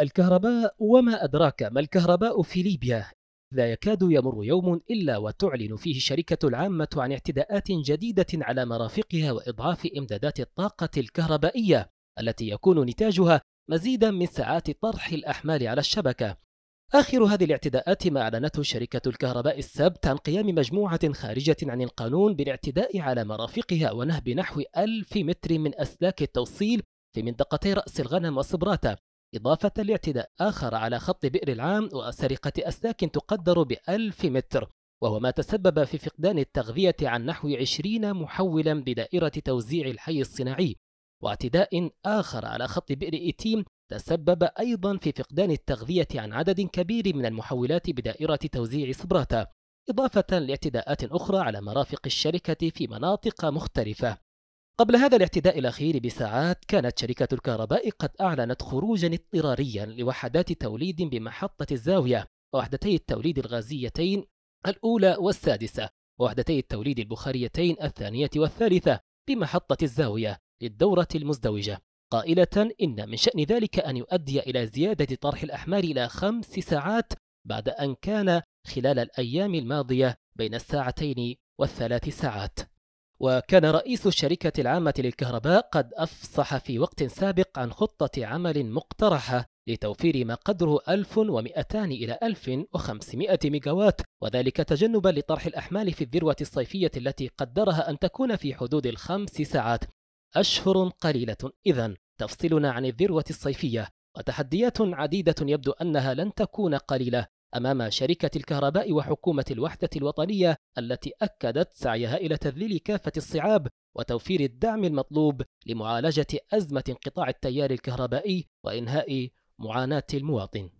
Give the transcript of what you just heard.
الكهرباء وما أدراك ما الكهرباء في ليبيا لا يكاد يمر يوم إلا وتعلن فيه الشركة العامة عن اعتداءات جديدة على مرافقها وإضعاف إمدادات الطاقة الكهربائية التي يكون نتاجها مزيدا من ساعات طرح الأحمال على الشبكة آخر هذه الاعتداءات ما أعلنته شركة الكهرباء السبت عن قيام مجموعة خارجة عن القانون بالاعتداء على مرافقها ونهب نحو ألف متر من أسلاك التوصيل في منطقتي رأس الغنم وصبراتة إضافة لاعتداء آخر على خط بئر العام وسرقة أسلاك تقدر بألف متر وهو ما تسبب في فقدان التغذية عن نحو 20 محولا بدائرة توزيع الحي الصناعي واعتداء آخر على خط بئر إيتيم تسبب أيضا في فقدان التغذية عن عدد كبير من المحولات بدائرة توزيع صبراتا إضافة لاعتداءات أخرى على مرافق الشركة في مناطق مختلفة قبل هذا الاعتداء الأخير بساعات كانت شركة الكهرباء قد أعلنت خروجا اضطراريا لوحدات توليد بمحطة الزاوية ووحدتي التوليد الغازيتين الأولى والسادسة ووحدتي التوليد البخاريتين الثانية والثالثة بمحطة الزاوية للدورة المزدوجة قائلة إن من شأن ذلك أن يؤدي إلى زيادة طرح الأحمال إلى خمس ساعات بعد أن كان خلال الأيام الماضية بين الساعتين والثلاث ساعات وكان رئيس الشركة العامة للكهرباء قد أفصح في وقت سابق عن خطة عمل مقترحة لتوفير ما قدره 1200 إلى 1500 ميجاوات وذلك تجنبا لطرح الأحمال في الذروة الصيفية التي قدرها أن تكون في حدود الخمس ساعات أشهر قليلة إذا تفصلنا عن الذروة الصيفية وتحديات عديدة يبدو أنها لن تكون قليلة أمام شركة الكهرباء وحكومة الوحدة الوطنية التي أكدت سعيها إلى تذليل كافة الصعاب وتوفير الدعم المطلوب لمعالجة أزمة انقطاع التيار الكهربائي وإنهاء معاناة المواطن